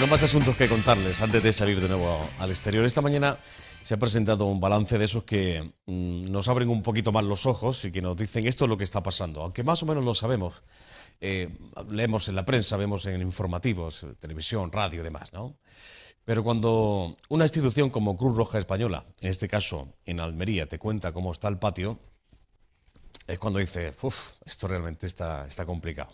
No más asuntos que contarles antes de salir de nuevo al exterior. Esta mañana se ha presentado un balance de esos que mm, nos abren un poquito más los ojos y que nos dicen esto es lo que está pasando, aunque más o menos lo sabemos. Eh, leemos en la prensa, vemos en informativos, televisión, radio y demás, ¿no? Pero cuando una institución como Cruz Roja Española, en este caso en Almería, te cuenta cómo está el patio, es cuando dice uff, esto realmente está, está complicado.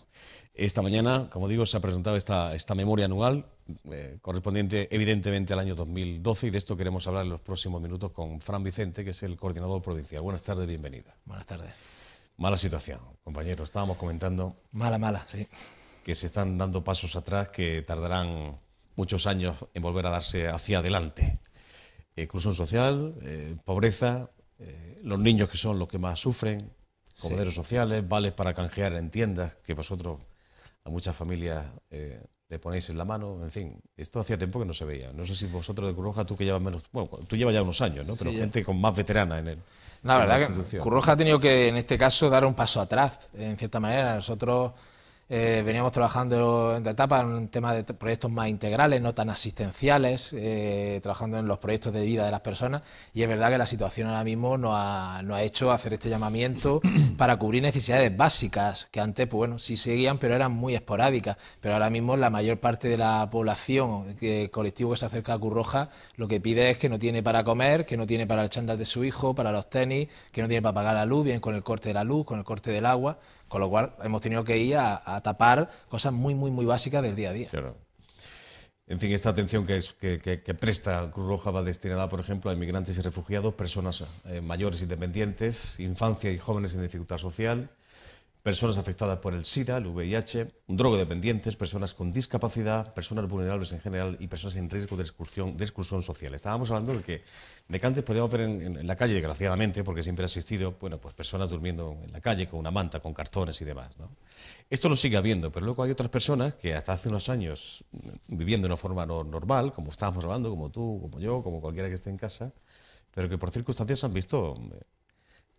Esta mañana, como digo, se ha presentado esta, memoria anual eh, correspondiente evidentemente al año 2012 y de esto queremos hablar en los próximos minutos con Fran Vicente, que es el coordinador provincial. Buenas tardes, bienvenida. Buenas tardes. Mala situación, compañero. Estábamos comentando... Mala, mala, sí. Que se están dando pasos atrás que tardarán muchos años en volver a darse hacia adelante. Eh, exclusión social, eh, pobreza, los niños que son los que más sufren, comederos sociales, vales para canjear en tiendas que vosotros a muchas familias eh, le ponéis en la mano, en fin, esto hacía tiempo que no se veía. No sé si vosotros de Curroja, tú que llevas menos, bueno, tú llevas ya unos años, ¿no? Pero gente con más veterana en él. La verdad que Curroja ha tenido que, en este caso, dar un paso atrás, en cierta manera. Nosotros eh, veníamos trabajando en la etapa en un tema de proyectos más integrales, no tan asistenciales, eh, trabajando en los proyectos de vida de las personas y es verdad que la situación ahora mismo nos ha, hecho hacer este llamamiento para cubrir necesidades básicas que antes, pues bueno, sí seguían pero eran muy esporádicas, pero ahora mismo la mayor parte de la población, que, colectivo que se acerca a Curroja, lo que pide es que no tiene para comer, que no tiene para el chándal de su hijo, para los tenis, que no tiene para pagar la luz, bien con el corte de la luz, con el corte del agua, con lo cual hemos tenido que ir a, tapar cosas muy, muy, muy básicas del día a día. En fin, esta atención que, presta Cruz Roja va destinada, por ejemplo, a inmigrantes y refugiados, personas eh, mayores y dependientes, infancia y jóvenes en dificultad social, personas afectadas por el SIDA, el VIH, drogodependientes, personas con discapacidad, personas vulnerables en general y personas en riesgo de exclusión, social. Estábamos hablando de que, de que antes podíamos ver en, la calle, desgraciadamente, porque siempre ha existido, bueno, pues personas durmiendo en la calle con una manta, con cartones y demás. Esto lo sigue habiendo, pero luego hay otras personas que hasta hace unos años, viviendo de una forma normal, como estábamos hablando, como tú, como yo, como cualquiera que esté en casa, pero que por circunstancias han visto, eh,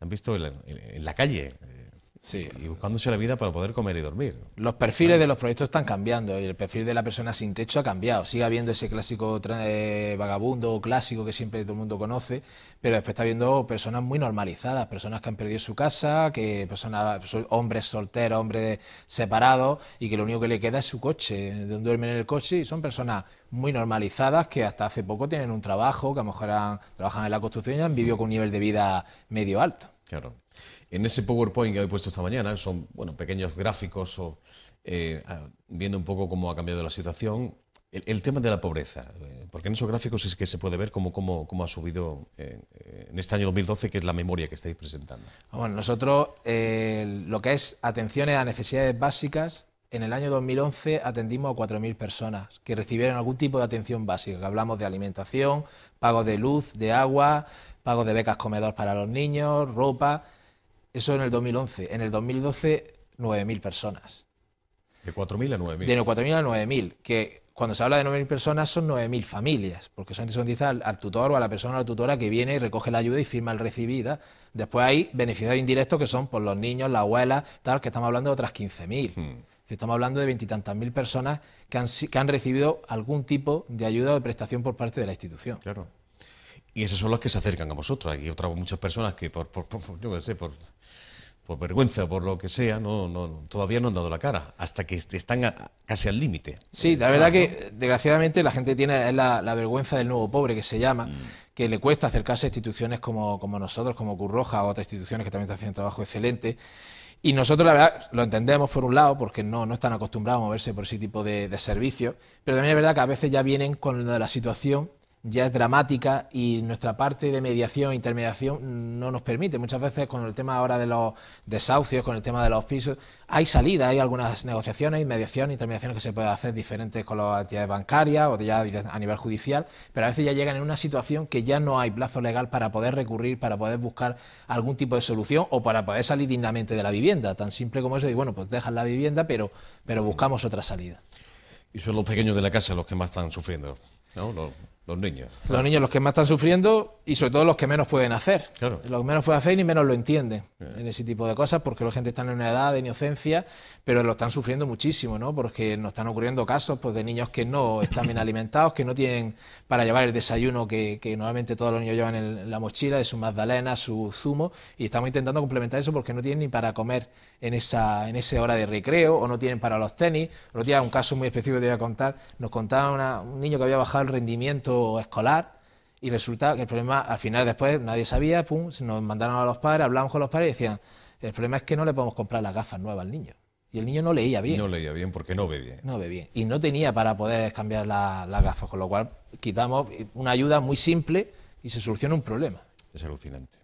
han visto en la calle eh, Sí, y buscándose la vida para poder comer y dormir. Los perfiles de los proyectos están cambiando y ¿eh? el perfil de la persona sin techo ha cambiado. Sigue habiendo ese clásico eh, vagabundo clásico que siempre todo el mundo conoce, pero después está habiendo personas muy normalizadas, personas que han perdido su casa, que personas, hombres solteros, hombres separados y que lo único que le queda es su coche, donde duermen en el coche y son personas muy normalizadas que hasta hace poco tienen un trabajo, que a lo mejor han, trabajan en la construcción y han vivido con un nivel de vida medio alto. Claro. En ese PowerPoint que he puesto esta mañana, son bueno, pequeños gráficos o, eh, viendo un poco cómo ha cambiado la situación, el, tema de la pobreza, eh, porque en esos gráficos es que se puede ver cómo, ha subido eh, en este año 2012, que es la memoria que estáis presentando. Ah, bueno, nosotros lo que es atenciones a necesidades básicas, en el año 2011 atendimos a 4.000 personas que recibieron algún tipo de atención básica. Hablamos de alimentación, pago de luz, de agua, pago de becas comedor para los niños, ropa. Eso en el 2011. En el 2012, 9.000 personas. ¿De 4.000 a 9.000? De 4.000 a 9.000, que cuando se habla de 9.000 personas son 9.000 familias, porque son se dice al, tutor o a la persona o la tutora que viene y recoge la ayuda y firma el recibida. Después hay beneficiarios indirectos que son por pues, los niños, la abuela, tal, que estamos hablando de otras 15.000. Hmm. Estamos hablando de veintitantas mil personas que han, que han recibido algún tipo de ayuda o de prestación por parte de la institución. Claro. Y esas son las que se acercan a vosotros. Hay otras muchas personas que por, por, o por, vergüenza, por lo que sea, no, todavía no han dado la cara, hasta que están casi al límite. Sí, la verdad que eh, desgraciadamente la gente tiene la, vergüenza del nuevo pobre que se llama, mm. que le cuesta acercarse a instituciones como, como nosotros, como Curroja o otras instituciones que también haciendo un trabajo excelente. Y nosotros, la verdad, lo entendemos por un lado, porque no, están acostumbrados a moverse por ese tipo de, de servicios, pero también es verdad que a veces ya vienen con la situación ya es dramática y nuestra parte de mediación, e intermediación, no nos permite. Muchas veces con el tema ahora de los desahucios, con el tema de los pisos, hay salida, hay algunas negociaciones, mediación intermediación que se puede hacer diferentes con las entidades bancarias o ya a nivel judicial, pero a veces ya llegan en una situación que ya no hay plazo legal para poder recurrir, para poder buscar algún tipo de solución o para poder salir dignamente de la vivienda. Tan simple como eso, y bueno, pues dejan la vivienda, pero, pero buscamos otra salida. Y son los pequeños de la casa los que más están sufriendo, ¿no? Los niños. Los niños, los que más están sufriendo y sobre todo los que menos pueden hacer. Los que menos pueden hacer y menos lo entienden en ese tipo de cosas porque la gente está en una edad de inocencia, pero lo están sufriendo muchísimo, ¿no? Porque nos están ocurriendo casos pues, de niños que no están bien alimentados, que no tienen para llevar el desayuno que, que normalmente todos los niños llevan en la mochila, de su magdalena, su zumo, y estamos intentando complementar eso porque no tienen ni para comer en esa, en esa hora de recreo o no tienen para los tenis. los día, un caso muy específico que te voy a contar, nos contaba un niño que había bajado el rendimiento escolar y resulta que el problema, al final después nadie sabía, pum, nos mandaron a los padres, hablamos con los padres y decían, el problema es que no le podemos comprar las gafas nuevas al niño. Y el niño no leía bien. No leía bien porque no ve bien. No bien. Y no tenía para poder cambiar las gafas, con lo cual quitamos una ayuda muy simple y se soluciona un problema. Es alucinante.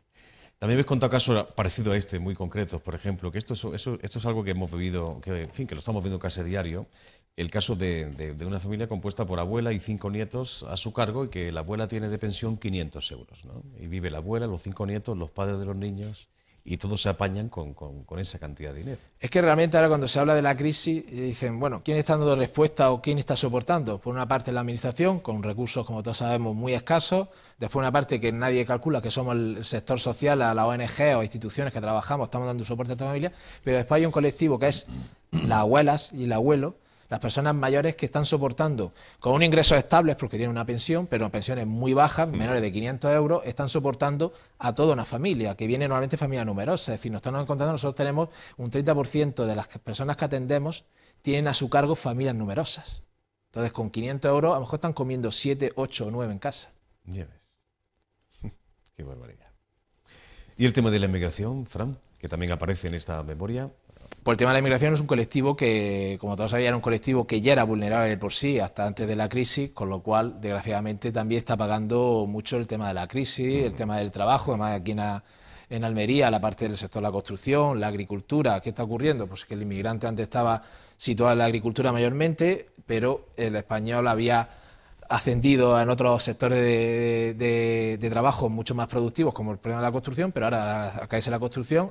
También habéis contado casos parecidos a este, muy concretos, por ejemplo, que esto es, eso, esto es algo que hemos vivido, que, en fin, que lo estamos viendo casi a diario, el caso de, una familia compuesta por abuela y cinco nietos a su cargo y que la abuela tiene de pensión 500 euros. ¿no? Y vive la abuela, los cinco nietos, los padres de los niños y todos se apañan con, esa cantidad de dinero. Es que realmente ahora cuando se habla de la crisis eh, dicen, bueno, ¿quién está dando respuesta o quién está soportando? Por una parte la administración, con recursos como todos sabemos muy escasos, después una parte que nadie calcula, que somos el sector social, a la ONG o instituciones que trabajamos, estamos dando soporte a esta familia, pero después hay un colectivo que es las abuelas y el abuelo, las personas mayores que están soportando con un ingreso estable porque tienen una pensión, pero pensiones muy bajas, mm. menores de 500 euros, están soportando a toda una familia, que viene normalmente familia numerosa. Es decir, nos estamos encontrando, nosotros tenemos un 30% de las personas que atendemos tienen a su cargo familias numerosas. Entonces, con 500 euros, a lo mejor están comiendo 7, 8 o 9 en casa. Nieves. Qué barbaridad. Y el tema de la inmigración, Fran, que también aparece en esta memoria, por el tema de la inmigración es un colectivo que, como todos sabían, era un colectivo que ya era vulnerable de por sí hasta antes de la crisis, con lo cual, desgraciadamente, también está pagando mucho el tema de la crisis, el tema del trabajo, además aquí en, Almería, la parte del sector de la construcción, la agricultura, ¿qué está ocurriendo? Pues que el inmigrante antes estaba situado en la agricultura mayormente, pero el español había ascendido en otros sectores de, de trabajo mucho más productivos, como el problema de la construcción, pero ahora, al caerse la construcción,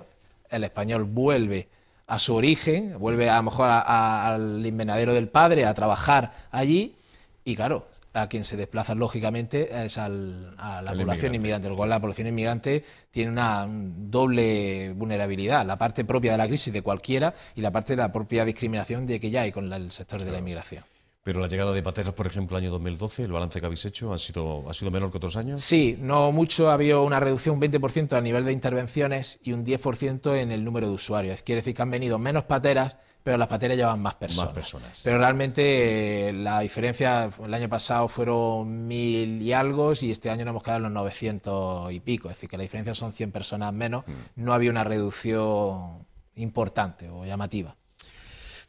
el español vuelve a su origen, vuelve a lo mejor al invernadero del padre a trabajar allí y claro, a quien se desplaza lógicamente es a la población inmigrante. lo cual la población inmigrante tiene una doble vulnerabilidad, la parte propia de la crisis de cualquiera y la parte de la propia discriminación de que ya hay con el sector de la inmigración. Pero la llegada de Pateras, por ejemplo, el año 2012, el balance que habéis hecho, ¿ha sido, ¿ha sido menor que otros años? Sí, no mucho. Ha habido una reducción, un 20% a nivel de intervenciones y un 10% en el número de usuarios. Quiere decir que han venido menos Pateras, pero las Pateras llevan más personas. personas. Pero realmente eh, la diferencia, el año pasado fueron mil y algo y este año nos hemos quedado en los 900 y pico. Es decir, que la diferencia son 100 personas menos. Mm. No había una reducción importante o llamativa.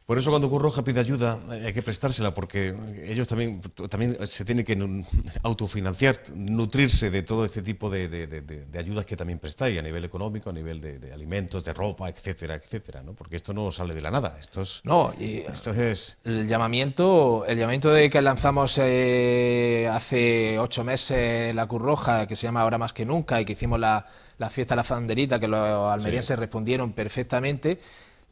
Por eso cuando Curroja pide ayuda eh, hay que prestársela porque ellos también, también se tienen que autofinanciar, nutrirse de todo este tipo de, de, de, de ayudas que también prestáis a nivel económico, a nivel de, alimentos, de ropa, etcétera, etcétera, ¿no? Porque esto no sale de la nada, esto es... No, y esto es... El llamamiento, el llamamiento de que lanzamos eh, hace ocho meses la Curroja, que se llama Ahora Más Que Nunca, y que hicimos la, la fiesta La Fanderita, que los almerienses respondieron perfectamente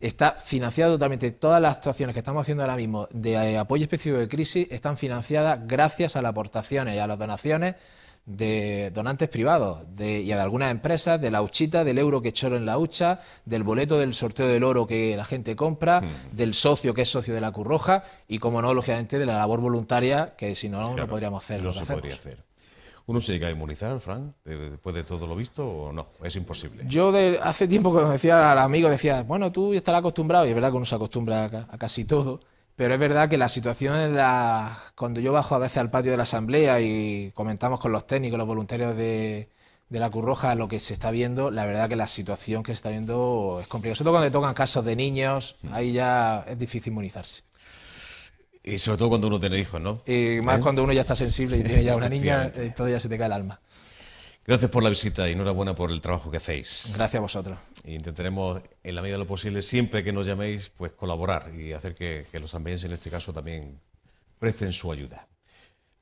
está financiado totalmente. Todas las actuaciones que estamos haciendo ahora mismo de eh, apoyo específico de crisis están financiadas gracias a las aportaciones y a las donaciones de donantes privados de, y de algunas empresas, de la huchita, del euro que choro en la hucha, del boleto del sorteo del oro que la gente compra, hmm. del socio que es socio de la Curroja y, como no, lógicamente, de la labor voluntaria que si no, no podríamos hacer. hacer. ¿Uno se llega a inmunizar, Frank, después de todo lo visto o no? Es imposible. Yo hace tiempo que decía al amigo, decía, bueno, tú estarás acostumbrado, y es verdad que uno se acostumbra a, casi todo, pero es verdad que la situación es la, cuando yo bajo a veces al patio de la asamblea y comentamos con los técnicos, los voluntarios de, de la Curroja lo que se está viendo, la verdad que la situación que se está viendo es complicada. Sobre todo cuando tocan casos de niños, ahí ya es difícil inmunizarse. Y sobre todo cuando uno tiene hijos, ¿no? Y más ¿Eh? cuando uno ya está sensible y tiene ya una niña, eh, todo ya se te cae el alma. Gracias por la visita y enhorabuena por el trabajo que hacéis. Gracias a vosotros. E intentaremos, en la medida de lo posible, siempre que nos llaméis, pues colaborar y hacer que, los ambientes, en este caso, también presten su ayuda.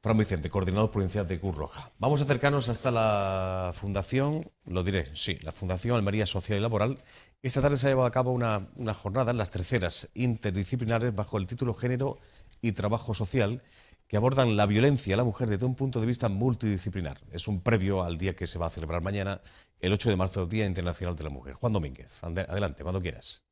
Fran Vicente, coordinador provincial de Cruz Roja. Vamos a acercarnos hasta la Fundación, lo diré, sí, la Fundación Almería Social y Laboral. Esta tarde se ha llevado a cabo una, una jornada en las terceras interdisciplinares bajo el título Género y trabajo social que abordan la violencia a la mujer desde un punto de vista multidisciplinar. Es un previo al día que se va a celebrar mañana, el 8 de marzo, Día Internacional de la Mujer. Juan Domínguez, adelante, cuando quieras.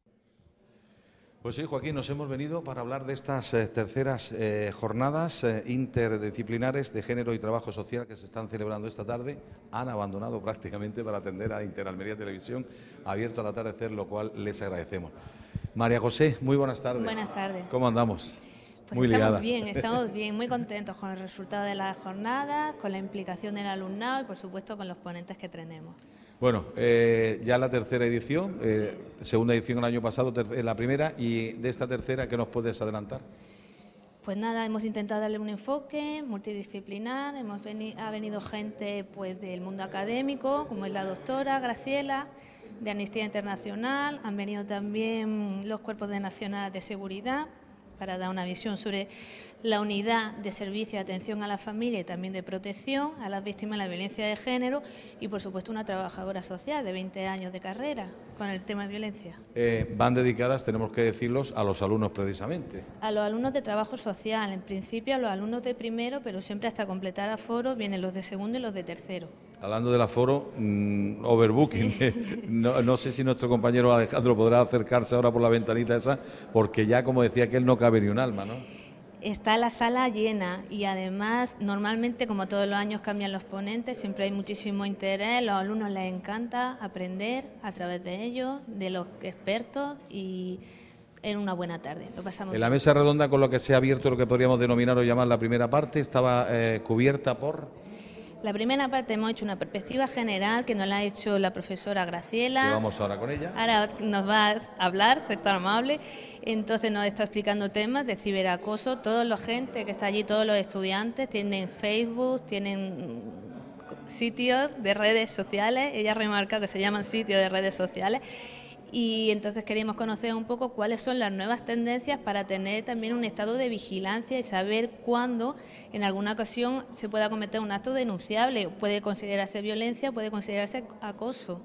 Pues sí, Joaquín, nos hemos venido para hablar de estas eh, terceras eh, jornadas eh, interdisciplinares de género y trabajo social que se están celebrando esta tarde. Han abandonado prácticamente para atender a Interalmería Televisión, abierto al atardecer, lo cual les agradecemos. María José, muy buenas tardes. Buenas tardes. ¿Cómo andamos? Pues estamos bien, estamos bien, muy contentos con el resultado de la jornada, con la implicación del alumnado y por supuesto con los ponentes que tenemos. Bueno, eh, ya la tercera edición, eh, segunda edición el año pasado, eh, la primera, y de esta tercera, ¿qué nos puedes adelantar? Pues nada, hemos intentado darle un enfoque multidisciplinar, hemos ha venido gente pues del mundo académico, como es la doctora Graciela, de Amnistía Internacional, han venido también los cuerpos de Nacional de Seguridad, para dar una visión sobre la unidad de servicio de atención a la familia y también de protección a las víctimas de la violencia de género y, por supuesto, una trabajadora social de 20 años de carrera con el tema de violencia. Eh, van dedicadas, tenemos que decirlos, a los alumnos precisamente. A los alumnos de trabajo social, en principio a los alumnos de primero, pero siempre hasta completar foro vienen los de segundo y los de tercero. Hablando del aforo, mm, overbooking. No, sé si nuestro compañero Alejandro podrá acercarse ahora por la ventanita esa, porque ya, como decía que él no cabe ni un alma, ¿no? Está la sala llena y además normalmente como todos los años cambian los ponentes, siempre hay muchísimo interés, los alumnos les encanta aprender a través de ellos, de los expertos y en una buena tarde. pasamos en la mesa redonda con lo que se ha abierto lo que podríamos denominar o llamar la primera parte estaba eh, cubierta por la primera parte hemos hecho una perspectiva general que nos la ha hecho la profesora Graciela. vamos ahora con ella. Ahora nos va a hablar, sector amable. Entonces nos está explicando temas de ciberacoso. ...todos los gente que está allí, todos los estudiantes, tienen Facebook, tienen sitios de redes sociales. Ella remarca que se llaman sitios de redes sociales y entonces queremos conocer un poco cuáles son las nuevas tendencias para tener también un estado de vigilancia y saber cuándo en alguna ocasión se pueda cometer un acto denunciable, puede considerarse violencia, puede considerarse acoso.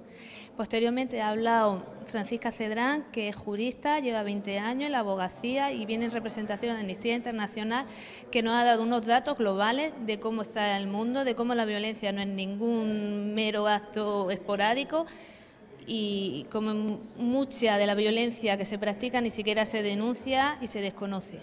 Posteriormente ha hablado Francisca Cedrán, que es jurista, lleva 20 años en la abogacía y viene en representación de Amnistía Internacional, que nos ha dado unos datos globales de cómo está el mundo, de cómo la violencia no es ningún mero acto esporádico, y como mucha de la violencia que se practica ni siquiera se denuncia y se desconoce.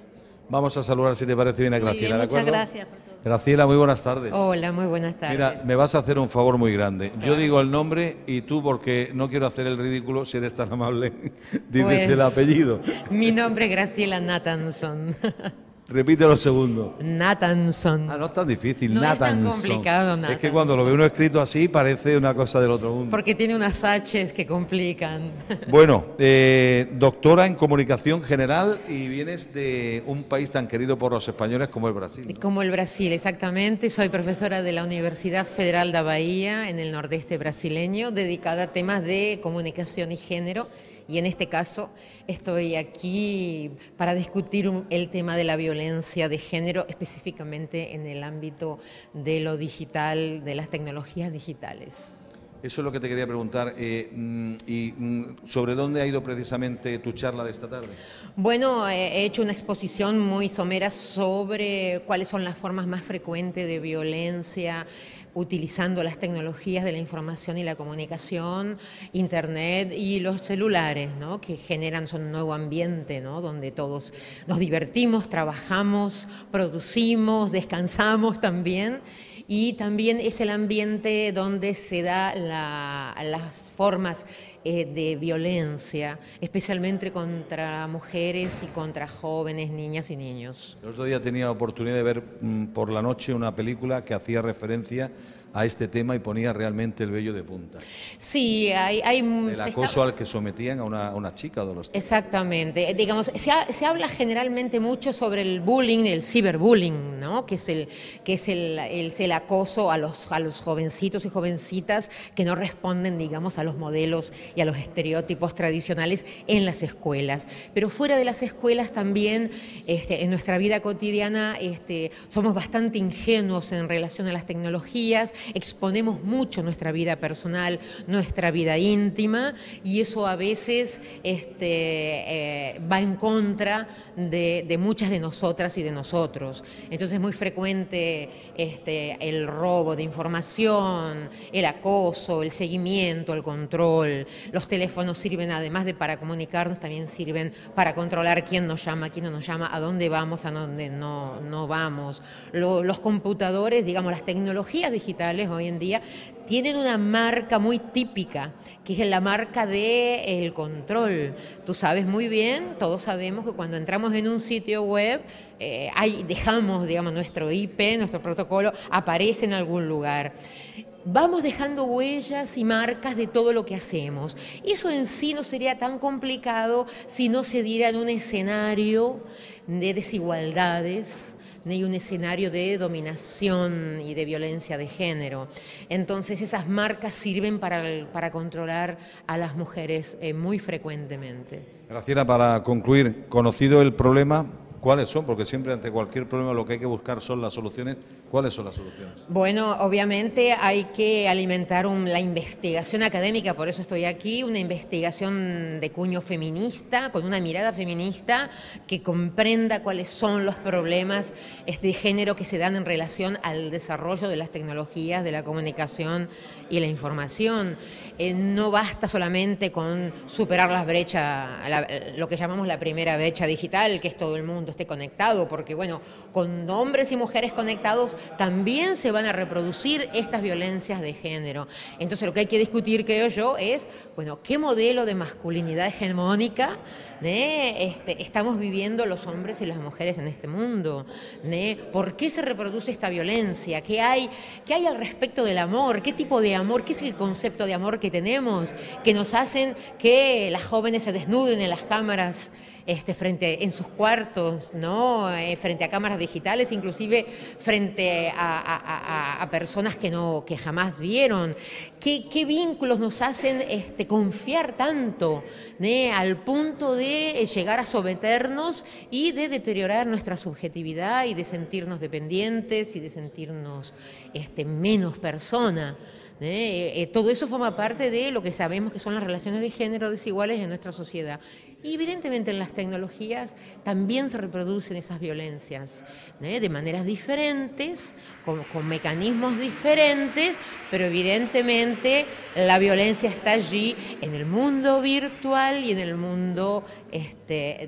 Vamos a saludar si te parece bien a Graciela. Muy muchas gracias Graciela, muy buenas tardes. Hola, muy buenas tardes. Mira, me vas a hacer un favor muy grande. Yo digo el nombre y tú, porque no quiero hacer el ridículo, si eres tan amable, dices el pues, apellido. Mi nombre es Graciela Nathanson. Repite lo segundo. Nathanson. Ah, no es tan difícil, no es tan complicado, Es que cuando lo ve uno escrito así parece una cosa del otro mundo. Porque tiene unas H's que complican. Bueno, eh, doctora en comunicación general y vienes de un país tan querido por los españoles como el Brasil. Como el Brasil, exactamente. Soy profesora de la Universidad Federal de Bahía, en el nordeste brasileño, dedicada a temas de comunicación y género y en este caso estoy aquí para discutir el tema de la violencia de género, específicamente en el ámbito de lo digital, de las tecnologías digitales. Eso es lo que te quería preguntar. Eh, mm, ¿Y mm, sobre dónde ha ido precisamente tu charla de esta tarde? Bueno, he hecho una exposición muy somera sobre cuáles son las formas más frecuentes de violencia utilizando las tecnologías de la información y la comunicación, Internet y los celulares, que generan un nuevo ambiente donde todos nos divertimos, trabajamos, producimos, descansamos también. Y también es el ambiente donde se da las formas eh, de violencia, especialmente contra mujeres y contra jóvenes, niñas y niños. El otro día tenía oportunidad de ver mm, por la noche una película que hacía referencia a este tema y ponía realmente el vello de punta. Sí, hay... hay el acoso al que sometían a una, una chica los. Exactamente. Eh, digamos, se, habla generalmente mucho sobre el bullying, el ciberbullying, ¿no? Que es el, que es acoso a los, a los jovencitos y jovencitas que no responden, digamos, a los modelos y a los estereotipos tradicionales en las escuelas. Pero fuera de las escuelas también, este, en nuestra vida cotidiana, este, somos bastante ingenuos en relación a las tecnologías, exponemos mucho nuestra vida personal, nuestra vida íntima, y eso a veces este, eh, va en contra de, muchas de nosotras y de nosotros. Entonces es muy frecuente este, el robo de información, el acoso, el seguimiento, el control. Los teléfonos sirven, además de para comunicarnos, también sirven para controlar quién nos llama, quién no nos llama, a dónde vamos, a dónde no, vamos. los computadores, digamos, las tecnologías digitales, hoy en día tienen una marca muy típica, que es la marca del control. Tú sabes muy bien, todos sabemos que cuando entramos en un sitio web, eh, dejamos, digamos, nuestro IP, nuestro protocolo, aparece en algún lugar vamos dejando huellas y marcas de todo lo que hacemos. Eso en sí no sería tan complicado si no se diera en un escenario de desigualdades, ni un escenario de dominación y de violencia de género. Entonces esas marcas sirven para, para controlar a las mujeres eh, muy frecuentemente. Graciela, para concluir, ¿conocido el problema? ¿Cuáles son? Porque siempre ante cualquier problema lo que hay que buscar son las soluciones. ¿Cuáles son las soluciones? Bueno, obviamente hay que alimentar la investigación académica, por eso estoy aquí, una investigación de cuño feminista, con una mirada feminista que comprenda cuáles son los problemas de este género que se dan en relación al desarrollo de las tecnologías, de la comunicación y la información. Eh, no basta solamente con superar las brechas, lo que llamamos la primera brecha digital, que es todo el mundo esté conectado, porque bueno, con hombres y mujeres conectados también se van a reproducir estas violencias de género. Entonces lo que hay que discutir, creo yo, es, bueno, ¿qué modelo de masculinidad hegemónica? Este, estamos viviendo los hombres y las mujeres en este mundo. ¿Por qué se reproduce esta violencia? ¿Qué hay, ¿Qué hay al respecto del amor? ¿Qué tipo de amor? ¿Qué es el concepto de amor que tenemos? Que nos hacen que las jóvenes se desnuden en las cámaras este, frente en sus cuartos, ¿no? Eh, frente a cámaras digitales, inclusive frente a, personas que, no, que jamás vieron. ¿Qué, vínculos nos hacen este, confiar tanto al punto de llegar a someternos y de deteriorar nuestra subjetividad y de sentirnos dependientes y de sentirnos este, menos persona? ¿eh? Eh, todo eso forma parte de lo que sabemos que son las relaciones de género desiguales en nuestra sociedad. Y evidentemente en las tecnologías también se reproducen esas violencias, ¿eh? de maneras diferentes, con, mecanismos diferentes, pero evidentemente la violencia está allí en el mundo virtual y en el mundo, este,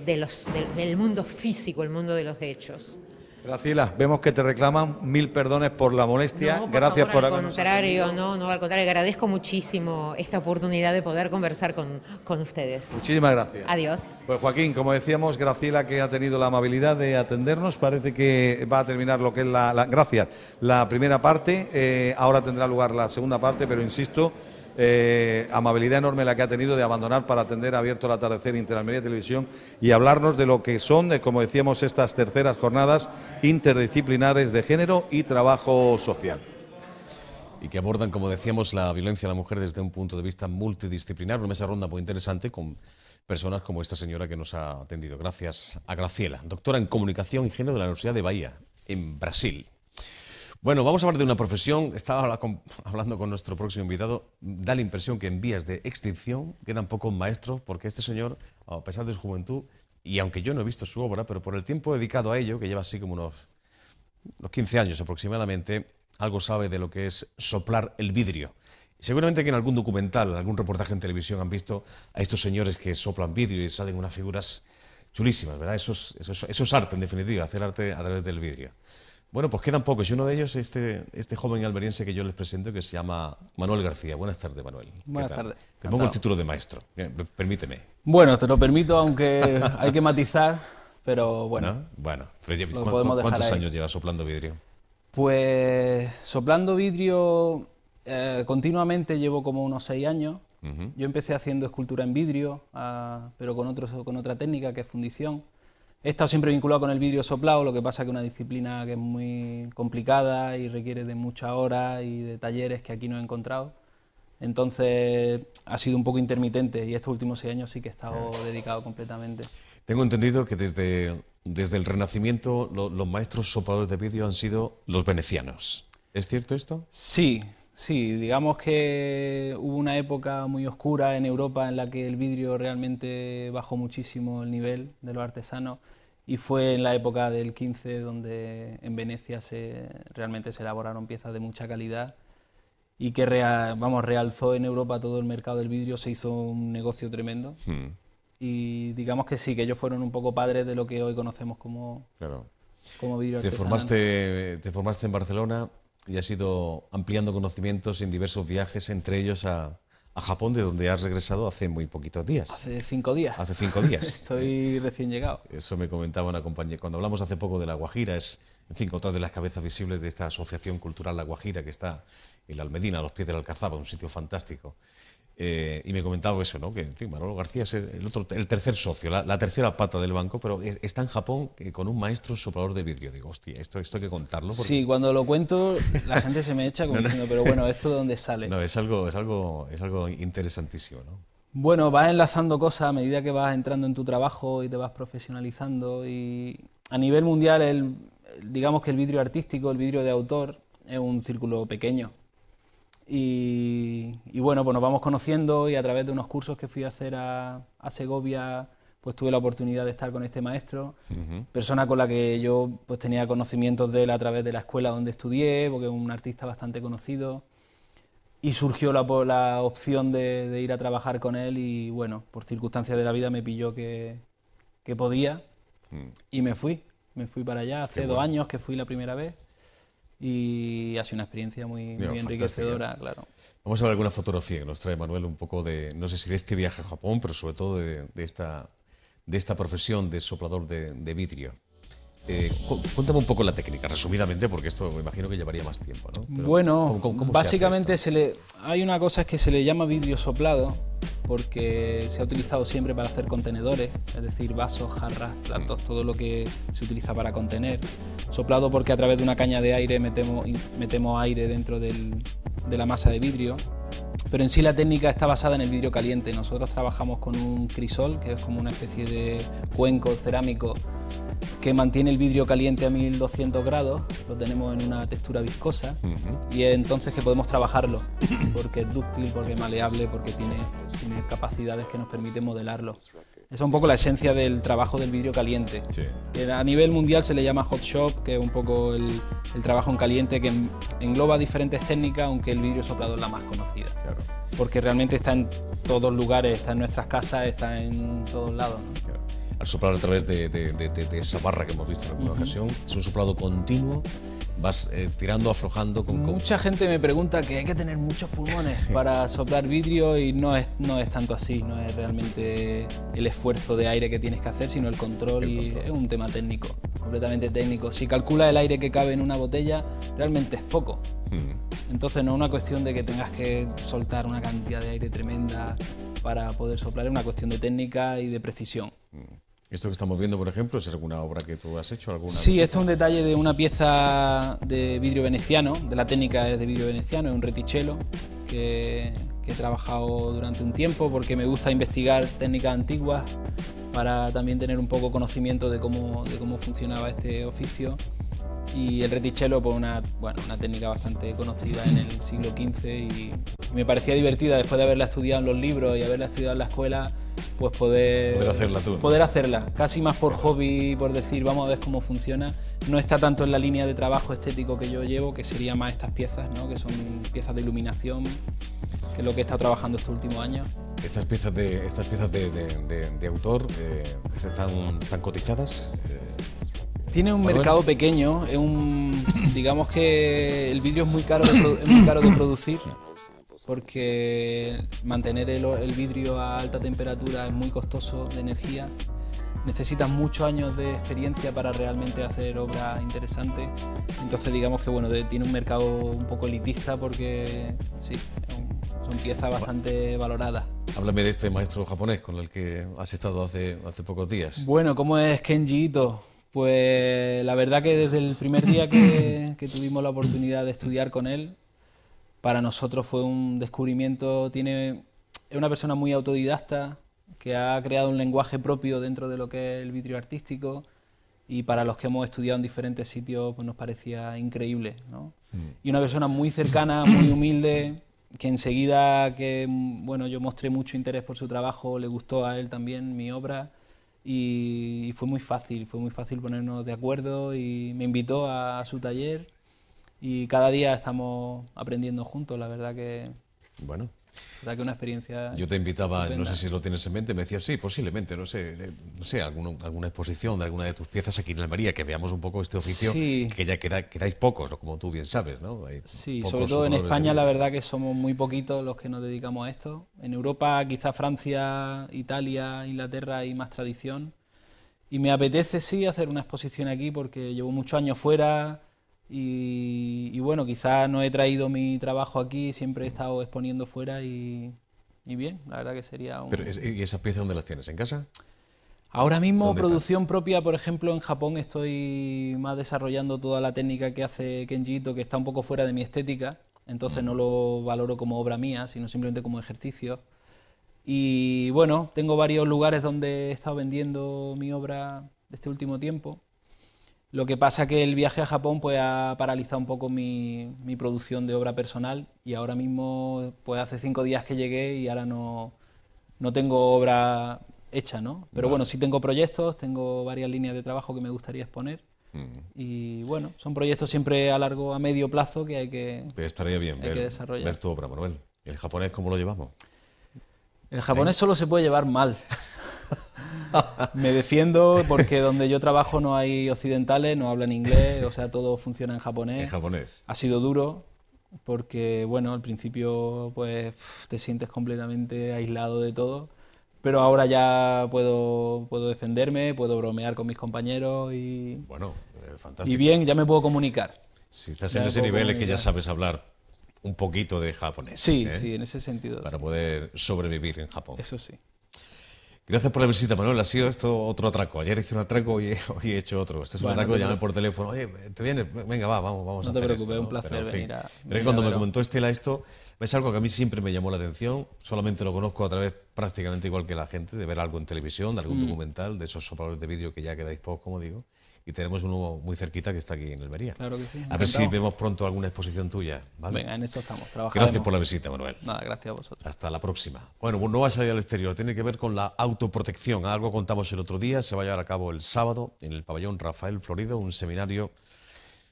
el mundo físico, el mundo de los hechos. Graciela, vemos que te reclaman mil perdones por la molestia. Gracias por Al contrario, no, no, al contrario, agradezco muchísimo esta oportunidad de poder conversar con, ustedes. Muchísimas gracias. Adiós. Pues Joaquín, como decíamos, Graciela que ha tenido la amabilidad de atendernos, parece que va a terminar lo que es la, gracias, la primera parte, eh, ahora tendrá lugar la segunda parte, pero insisto, eh, amabilidad enorme la que ha tenido de abandonar para atender abierto el atardecer Interalmería Televisión y hablarnos de lo que son, como decíamos, estas terceras jornadas interdisciplinares de género y trabajo social y que abordan, como decíamos, la violencia a la mujer desde un punto de vista multidisciplinar. Una mesa ronda muy interesante con personas como esta señora que nos ha atendido. Gracias a Graciela, doctora en Comunicación y Género de la Universidad de Bahía, en Brasil. Bueno, vamos a hablar de una profesión. Estaba hablando con nuestro próximo invitado. Da la impresión que en vías de extinción quedan pocos maestros, porque este señor, a pesar de su juventud, y aunque yo no he visto su obra, pero por el tiempo dedicado a ello, que lleva así como unos, unos 15 años aproximadamente, algo sabe de lo que es soplar el vidrio. Seguramente que en algún documental, algún reportaje en televisión han visto a estos señores que soplan vidrio y salen unas figuras chulísimas, ¿verdad? eso es arte, en definitiva, hacer arte a través del vidrio. Bueno, pues quedan pocos y uno de ellos es este, este joven almeriense que yo les presento que se llama Manuel García. Buenas tardes, Manuel. Buenas tardes. Te pongo el título de maestro, eh, permíteme. Bueno, te lo permito, aunque hay que matizar, pero bueno. Bueno, ¿cuántos años llevas soplando vidrio? Pues soplando vidrio eh, continuamente llevo como unos seis años. Yo empecé haciendo escultura en vidrio, ah, pero con, con otra técnica que es fundición. He estado siempre vinculado con el vidrio soplado, lo que pasa que es una disciplina que es muy complicada y requiere de mucha hora y de talleres que aquí no he encontrado. Entonces ha sido un poco intermitente y estos últimos seis años sí que he estado dedicado completamente. Tengo entendido que desde, desde el Renacimiento los maestros sopladores de vidrio han sido los venecianos. ¿Es cierto esto? Sí, Sí, digamos que hubo una época muy oscura en Europa en la que el vidrio realmente bajó muchísimo el nivel de los artesanos y fue en la época del 15 donde en Venecia se, realmente se elaboraron piezas de mucha calidad y que vamos, realzó en Europa todo el mercado del vidrio, se hizo un negocio tremendo. Hmm. Y digamos que sí, que ellos fueron un poco padres de lo que hoy conocemos como, claro. vidrio te formaste, te formaste en Barcelona, y ha ido ampliando conocimientos en diversos viajes, entre ellos a, Japón, de donde has regresado hace muy poquitos días. Hace cinco días. Hace cinco días. Estoy recién llegado. Eso me comentaba una compañera. Cuando hablamos hace poco de La Guajira, es, en fin, otra de las cabezas visibles de esta Asociación Cultural La Guajira, que está en la Almedina, a los pies del Alcazaba, un sitio fantástico. Eh, y me comentaba eso, ¿no? que en fin, Manolo García es el, otro, el tercer socio, la, tercera pata del banco, pero está en Japón eh, con un maestro soplador de vidrio. Digo, hostia, esto, esto hay que contarlo. Sí, cuando lo cuento la gente se me echa como diciendo, pero bueno, ¿esto de dónde sale? No, es algo, es algo, es algo interesantísimo. ¿no? Bueno, vas enlazando cosas a medida que vas entrando en tu trabajo y te vas profesionalizando. Y a nivel mundial, digamos que el vidrio artístico, el vidrio de autor, es un círculo pequeño y, bueno, pues nos vamos conociendo y a través de unos cursos que fui a hacer a, Segovia, pues tuve la oportunidad de estar con este maestro, persona con la que yo pues, tenía conocimientos de él a través de la escuela donde estudié, porque es un artista bastante conocido, y surgió la, la opción de, ir a trabajar con él y bueno, por circunstancias de la vida me pilló que, que podía mm. y me fui, me fui para allá hace dos años que fui la primera vez y ha sido una experiencia muy, enriquecedora, claro. Vamos a ver alguna fotografía que nos trae Manuel un poco de, no sé si de este viaje a Japón, pero sobre todo de, esta, de esta profesión de soplador de, de vidrio. Eh, cuéntame un poco la técnica, resumidamente, porque esto me imagino que llevaría más tiempo. bueno, básicamente se, le, hay una cosa que se le llama vidrio soplado, porque se ha utilizado siempre para hacer contenedores, es decir, vasos, jarras, platos, mm. todo lo que se utiliza para contener. Soplado porque a través de una caña de aire metemos, aire dentro de la masa de vidrio. Pero en sí la técnica está basada en el vidrio caliente. Nosotros trabajamos con un crisol, que es como una especie de cuenco cerámico que mantiene el vidrio caliente a 1200 grados, lo tenemos en una textura viscosa y entonces que podemos trabajarlo, porque es dúctil, porque es maleable, porque tiene, capacidades que nos permiten modelarlo. Esa es un poco la esencia del trabajo del vidrio caliente. Eh, a nivel mundial se le llama hot shop, que es un poco el, trabajo en caliente que engloba diferentes técnicas, aunque el vidrio soplado es la más conocida. Porque realmente está en todos lugares, está en nuestras casas, está en todos lados soplar a través de, esa barra que hemos visto en alguna ocasión. Es un soplado continuo vas eh, tirando, aflojando con, Mucha gente me pregunta que hay que tener muchos pulmones para soplar vidrio y no es, no es tanto así, no es realmente el esfuerzo de aire que tienes que hacer, sino el control, y es un tema técnico, completamente técnico. Si calculas el aire que cabe en una botella, realmente es poco. Hmm. Entonces no es una cuestión de que tengas que soltar una cantidad de aire tremenda para poder soplar, es una cuestión de técnica y de precisión. Hmm. Esto que estamos viendo, por ejemplo, es alguna obra que tú has hecho. Alguna sí, esto es un detalle de una pieza de vidrio veneciano, de la técnica de vidrio veneciano, es un retichelo que, he trabajado durante un tiempo porque me gusta investigar técnicas antiguas para también tener un poco conocimiento de cómo, de cómo funcionaba este oficio. Y el retichelo, pues una, bueno, una técnica bastante conocida en el siglo XV y me parecía divertida después de haberla estudiado en los libros y haberla estudiado en la escuela pues poder, hacerla hacerla, casi más por hobby, por decir, vamos a ver cómo funciona. No está tanto en la línea de trabajo estético que yo llevo, que sería más estas piezas, ¿no? que son piezas de iluminación, que es lo que he estado trabajando estos últimos años. Estas piezas de, estas piezas de, autor eh, están cotizadas. Eh, Tiene un mercado pequeño, es un, digamos que el vidrio es muy caro es muy caro de producir. porque mantener el, vidrio a alta temperatura es muy costoso de energía necesitas muchos años de experiencia para realmente hacer obras interesantes. Entonces digamos que bueno, tiene un mercado un poco elitista porque sí, son piezas bastante valoradas. Háblame de este maestro japonés con el que has estado hace, hace pocos días. Bueno, ¿cómo es Kenji Ito? Pues la verdad que desde el primer día que tuvimos la oportunidad de estudiar con él, para nosotros fue un descubrimiento, tiene, es una persona muy autodidacta, que ha creado un lenguaje propio dentro de lo que es el vitrio artístico y para los que hemos estudiado en diferentes sitios pues nos parecía increíble. ¿no? Mm. Y una persona muy cercana, muy humilde, que enseguida que bueno, yo mostré mucho interés por su trabajo, le gustó a él también mi obra y fue muy fácil, fue muy fácil ponernos de acuerdo y me invitó a su taller y cada día estamos aprendiendo juntos, la verdad que... Bueno. que una experiencia... Yo te invitaba, no sé si lo tienes en mente, me decías, sí, posiblemente, no sé, no alguna, alguna exposición de alguna de tus piezas aquí en Almería, que veamos un poco este oficio, que ya queda, quedáis pocos, como tú bien sabes, ¿no? sí, sobre todo en España la verdad que somos muy poquitos los que nos dedicamos a esto. En Europa quizá Francia, Italia, Inglaterra hay más tradición. Y me apetece, sí, hacer una exposición aquí porque llevo muchos años fuera, y, bueno, quizás no he traído mi trabajo aquí, siempre he estado exponiendo fuera y, bien, la verdad que sería un... Pero, ¿Y esas piezas dónde las tienes? ¿En casa? Ahora mismo producción propia, por ejemplo, en Japón estoy más desarrollando toda la técnica que hace Kenji que está un poco fuera de mi estética, entonces no mm. lo valoro como obra mía, sino simplemente como ejercicio. Y bueno, tengo varios lugares donde he estado vendiendo mi obra este último tiempo. Lo que pasa es que el viaje a Japón pues, ha paralizado un poco mi, producción de obra personal y ahora mismo, pues hace cinco días que llegué y ahora no, no tengo obra hecha, ¿no? Pero bueno, sí tengo proyectos, tengo varias líneas de trabajo que me gustaría exponer. Mm. Y bueno, son proyectos siempre a largo, a medio plazo que hay que, Pero estaría bien ver, tu obra, Manuel. ¿El japonés cómo lo llevamos? El japonés solo se puede llevar mal. me defiendo porque donde yo trabajo no hay occidentales, no hablan inglés, o sea, todo funciona en japonés. En japonés. Ha sido duro porque, bueno, al principio pues te sientes completamente aislado de todo, pero ahora ya puedo, puedo defenderme, puedo bromear con mis compañeros y... Bueno, eh, fantástico. Y bien, ya me puedo comunicar. Si estás en ese nivel es que ya sabes hablar un poquito de japonés. Sí, ¿eh? sí, en ese sentido. Para poder sobrevivir en Japón. Eso sí. Gracias por la visita, Manuel. Ha sido esto otro atraco. Ayer hice un atraco y hoy he hecho otro. Este es un atraco, no llamé por teléfono. Oye, ¿te vienes? Venga, va, vamos, vamos no a hacer No te preocupes, un placer en fin, venir cuando me comentó Estela esto, es algo que a mí siempre me llamó la atención. Solamente lo conozco a través prácticamente igual que la gente, de ver algo en televisión, de algún mm. documental, de esos sopladores de vídeo que ya quedáis pocos, como digo y tenemos uno muy cerquita que está aquí en Almería. Claro que sí. A ver si vemos pronto alguna exposición tuya. Venga, en eso estamos trabajando. Gracias por la visita, Manuel. Nada, gracias a vosotros. Hasta la próxima. Bueno, pues no va a salir al exterior, tiene que ver con la autoprotección. Ah, algo contamos el otro día, se va a llevar a cabo el sábado en el pabellón Rafael Florido, un seminario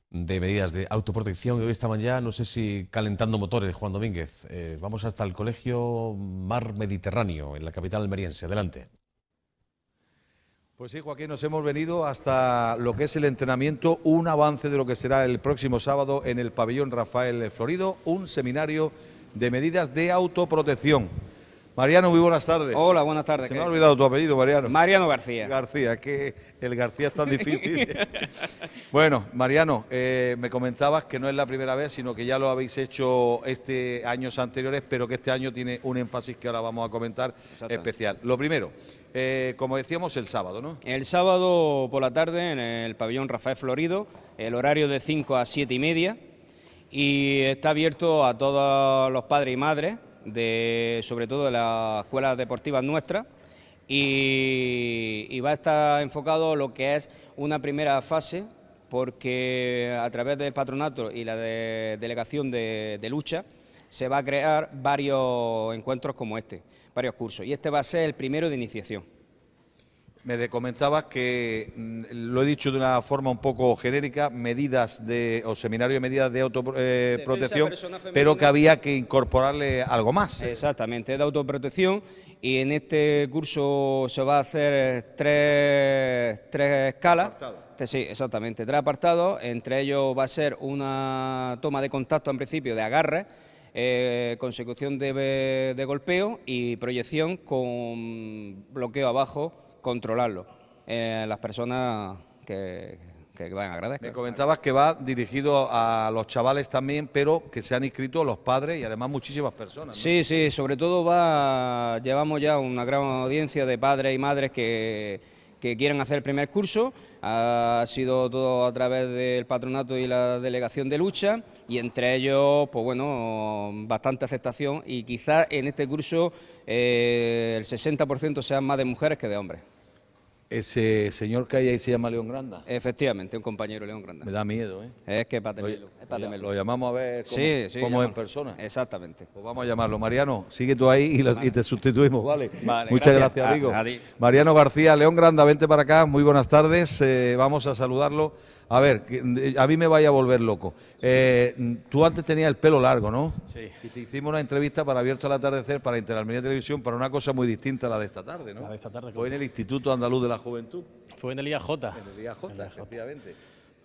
de medidas de autoprotección. Hoy estaban ya, no sé si calentando motores, Juan Domínguez. Eh, vamos hasta el Colegio Mar Mediterráneo, en la capital almeriense. Adelante. Pues sí, Joaquín, nos hemos venido hasta lo que es el entrenamiento, un avance de lo que será el próximo sábado en el pabellón Rafael Florido, un seminario de medidas de autoprotección. Mariano, muy buenas tardes. Hola, buenas tardes. Se me ha olvidado tu apellido, Mariano. Mariano García. García, que el García es tan difícil. bueno, Mariano, eh, me comentabas que no es la primera vez, sino que ya lo habéis hecho este años anteriores, pero que este año tiene un énfasis que ahora vamos a comentar especial. Lo primero, eh, como decíamos, el sábado, ¿no? El sábado por la tarde en el pabellón Rafael Florido, el horario de 5 a 7 y media, y está abierto a todos los padres y madres de, sobre todo de las escuelas deportivas nuestras. Y, va a estar enfocado lo que es una primera fase, porque a través del patronato y la delegación de, de lucha se va a crear varios encuentros como este, varios cursos. Y este va a ser el primero de iniciación. Me comentabas que, mm, lo he dicho de una forma un poco genérica, medidas de, o seminario de medidas de autoprotección, eh, pero que había que incorporarle algo más. Exactamente, de autoprotección y en este curso se va a hacer eh, tres, tres escalas. Sí, exactamente, tres apartados, entre ellos va a ser una toma de contacto en principio de agarre, eh, consecución de, de golpeo y proyección con bloqueo abajo controlarlo. Eh, las personas que, van a agradecer. Me comentabas que va dirigido a los chavales también, pero que se han inscrito los padres y además muchísimas personas. Sí, sí, sobre todo va, llevamos ya una gran audiencia de padres y madres que, que quieren hacer el primer curso. Ha sido todo a través del patronato y la delegación de lucha y entre ellos, pues bueno, bastante aceptación y quizás en este curso eh, el 60% sean más de mujeres que de hombres. Ese señor que hay ahí se llama León Granda. Efectivamente, un compañero León Granda. Me da miedo, ¿eh? Es que para para tenerlo. lo llamamos a ver cómo, en persona. Exactamente. Pues vamos a llamarlo. Mariano, sigue tú ahí y, te sustituimos, ¿vale? Muchas gracias, amigo. Mariano García, León Granda, vente para acá. Muy buenas tardes. Eh, vamos a saludarlo. A ver, eh, a mí me vaya a volver loco. Eh, tú antes tenías el pelo largo, ¿no? Sí. Y te hicimos una entrevista para Abierto al Atardecer, para Interalmería Televisión, para una cosa muy distinta a la de esta tarde, ¿no? La de esta tarde. Fue en el Instituto Andaluz de la juventud. Fue en el IAJ. En el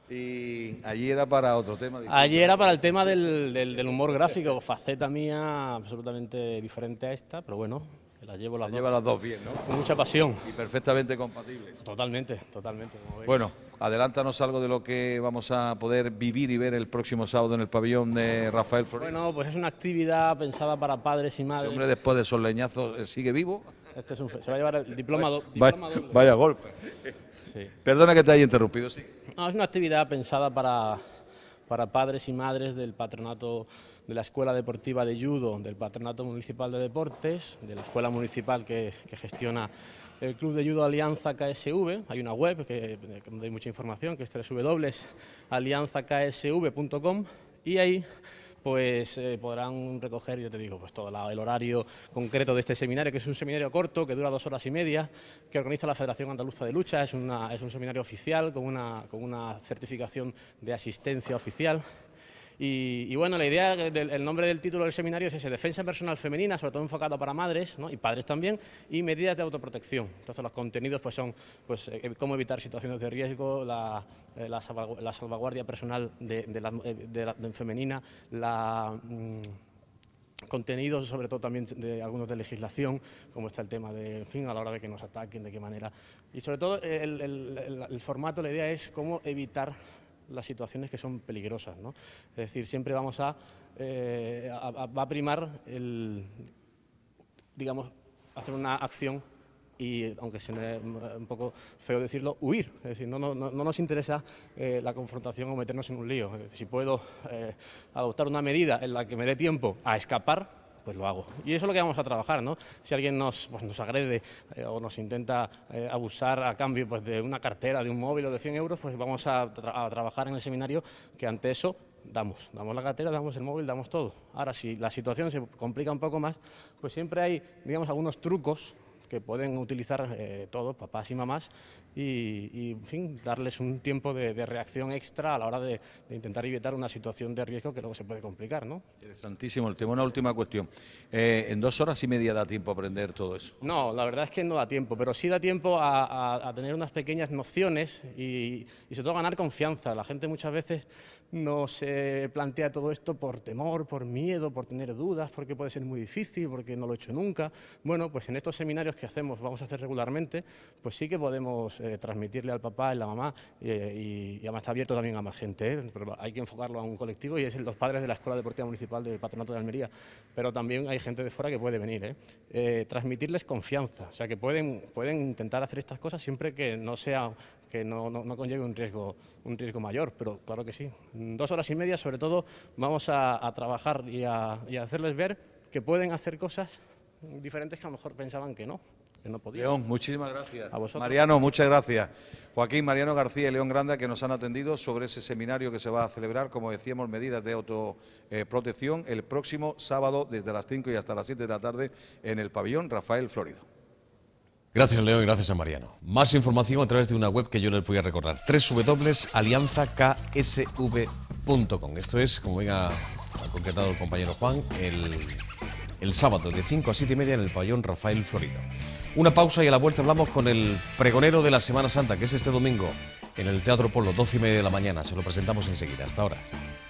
Y allí era para otro tema. Allí era para el tema del, humor gráfico, faceta mía absolutamente diferente a esta, pero bueno, la llevo las, la dos, las dos bien, ¿no? Con mucha pasión. Y perfectamente compatibles. Totalmente, totalmente. Bueno, adelántanos algo de lo que vamos a poder vivir y ver el próximo sábado en el pabellón de Rafael Flores. Bueno, pues es una actividad pensada para padres y madres. ¿Ese hombre después de esos leñazos eh, sigue vivo? Este es un se va a llevar el diploma, vaya, golpe. Perdona que te haya interrumpido. Sí. es una actividad pensada para, para padres y madres del patronato de la Escuela Deportiva de Judo, del Patronato Municipal de Deportes, de la Escuela Municipal que, gestiona el Club de Judo Alianza KSV. Hay una web que, donde hay mucha información, que es www.alianzaksv.com y ahí pues eh, podrán recoger, yo te digo, pues todo el horario concreto de este seminario, que es un seminario corto, que dura dos horas y media, que organiza la Federación Andaluza de Lucha, es, un seminario oficial con una, con una certificación de asistencia oficial. Y, bueno, la idea, del, el nombre del título del seminario es ese, Defensa Personal Femenina, sobre todo enfocado para madres y padres también, y medidas de autoprotección. Entonces los contenidos pues, son pues, eh, eh, cómo evitar situaciones de riesgo, la, eh, salvaguardia personal de, femenina, la... Mm, contenidos, sobre todo también de algunos de legislación, como está el tema de, en fin, a la hora de que nos ataquen, de qué manera. Y sobre todo el formato, la idea es cómo evitar las situaciones que son peligrosas. Es decir, siempre vamos eh, a, va a primar el, digamos, hacer una acción y, aunque sea un poco feo decirlo, huir. Es decir, no, no, nos interesa eh, la confrontación o meternos en un lío. Si puedo eh, adoptar una medida en la que me dé tiempo a escapar, pues lo hago. Y eso es lo que vamos a trabajar, ¿no? Si alguien nos, pues, nos agrede eh, o nos intenta eh, abusar a cambio pues, de una cartera, de un móvil o de 100 euros, pues vamos a, trabajar en el seminario que ante eso damos, damos la cartera, damos el móvil, damos todo. Ahora, si la situación se complica un poco más, pues siempre hay, digamos, algunos trucos que pueden utilizar eh, todos, papás y mamás, y, en fin, darles un tiempo de, reacción extra a la hora de, intentar evitar una situación de riesgo que luego se puede complicar. ¿no? Interesantísimo el Una última cuestión. Eh, ¿En dos horas y media da tiempo a aprender todo eso? No, la verdad es que no da tiempo, pero sí da tiempo a, tener unas pequeñas nociones y, y sobre todo ganar confianza. La gente muchas veces no se plantea todo esto por temor, por miedo, por tener dudas, porque puede ser muy difícil, porque no lo he hecho nunca. Bueno, pues en estos seminarios que hacemos, vamos a hacer regularmente, pues sí que podemos eh, de eh, transmitirle al papá y la mamá, eh, y, además está abierto también a más gente, ¿eh? pero hay que enfocarlo a un colectivo y es los padres de la Escuela Deportiva Municipal del Patronato de Almería, pero también hay gente de fuera que puede venir. transmitirles confianza, o sea que pueden, pueden intentar hacer estas cosas siempre que no sea que no, conlleve un riesgo, un riesgo mayor, pero claro que sí. dos horas y media, sobre todo, vamos a, trabajar y y a hacerles ver que pueden hacer cosas diferentes que a lo mejor pensaban que no. León, muchísimas gracias. Mariano, muchas gracias. Joaquín, Mariano García y León Granda que nos han atendido sobre ese seminario que se va a celebrar, como decíamos, medidas de autoprotección el próximo sábado desde las 5 y hasta las 7 de la tarde en el pabellón Rafael Florido. Gracias Leo y gracias a Mariano. Más información a través de una web que yo les voy a recordar, www.alianzaksv.com. Esto es, como ha concretado el compañero Juan, el el sábado de 5 a 7 y media en el pabellón Rafael Florido. Una pausa y a la vuelta hablamos con el pregonero de la Semana Santa, que es este domingo en el Teatro Polo, 12 y media de la mañana. Se lo presentamos enseguida. Hasta ahora.